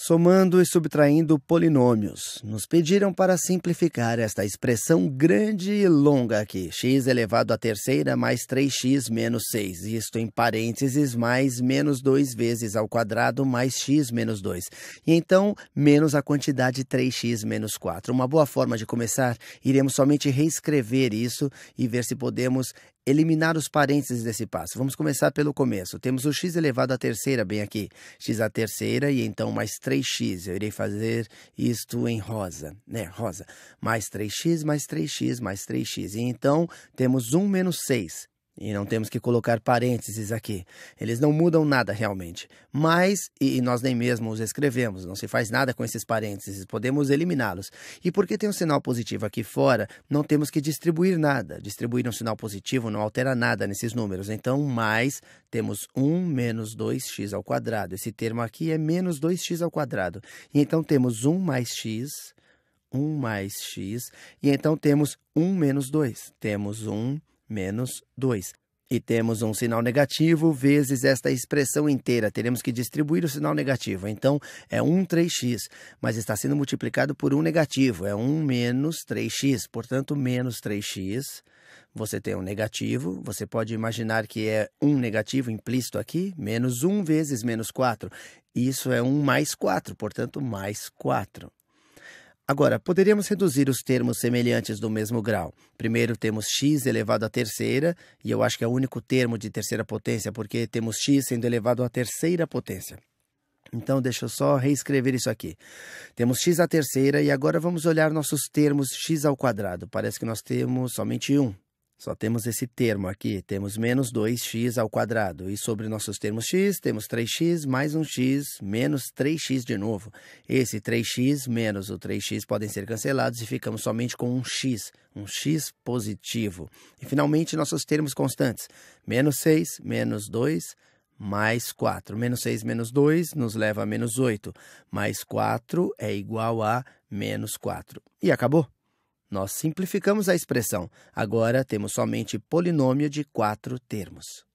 somando e subtraindo polinômios. Nos pediram para simplificar esta expressão grande e longa aqui, x elevado à terceira mais 3x menos 6, isto em parênteses, mais menos 2 vezes ao quadrado mais x menos 2, e então menos a quantidade 3x menos 4. Uma boa forma de começar, iremos somente reescrever isso e ver se podemos eliminar os parênteses desse passo. Vamos começar pelo começo. Temos o x elevado à terceira bem aqui. x à terceira e então mais 3x. Eu irei fazer isto em rosa, né? Rosa. Mais 3x, mais 3x, mais 3x. E então temos 1 menos 6. E não temos que colocar parênteses aqui. Eles não mudam nada realmente. Mas, e nós nem mesmo os escrevemos, não se faz nada com esses parênteses, podemos eliminá-los. E porque tem um sinal positivo aqui fora, não temos que distribuir nada. Distribuir um sinal positivo não altera nada nesses números. Então, mais, temos 1 menos 2x ao quadrado. Esse termo aqui é menos 2x ao quadrado. E então temos 1 mais x, 1 mais x, e então temos 1 menos 2. Temos 1 menos 2. E temos um sinal negativo vezes esta expressão inteira. Teremos que distribuir o sinal negativo. Então, é 1 3x, mas está sendo multiplicado por 1 negativo. É 1 menos 3x. Portanto, menos 3x. Você tem um negativo. Você pode imaginar que é um negativo implícito aqui. Menos 1 vezes menos 4. Isso é 1 mais 4. Portanto, mais 4. Agora, poderíamos reduzir os termos semelhantes do mesmo grau. Primeiro temos x elevado à terceira, e eu acho que é o único termo de terceira potência, porque temos x sendo elevado à terceira potência. Então, deixa eu só reescrever isso aqui. Temos x à terceira e agora vamos olhar nossos termos x ao quadrado. Parece que nós temos somente um. Só temos esse termo aqui, temos menos 2x ao quadrado. E sobre nossos termos x, temos 3x mais 1x menos 3x de novo. Esse 3x menos o 3x podem ser cancelados e ficamos somente com um x, um x positivo. E finalmente, nossos termos constantes, menos 6 menos 2 mais 4. Menos 6 menos 2 nos leva a menos 8, mais 4 é igual a menos 4. E acabou. Nós simplificamos a expressão, agora temos somente polinômio de quatro termos.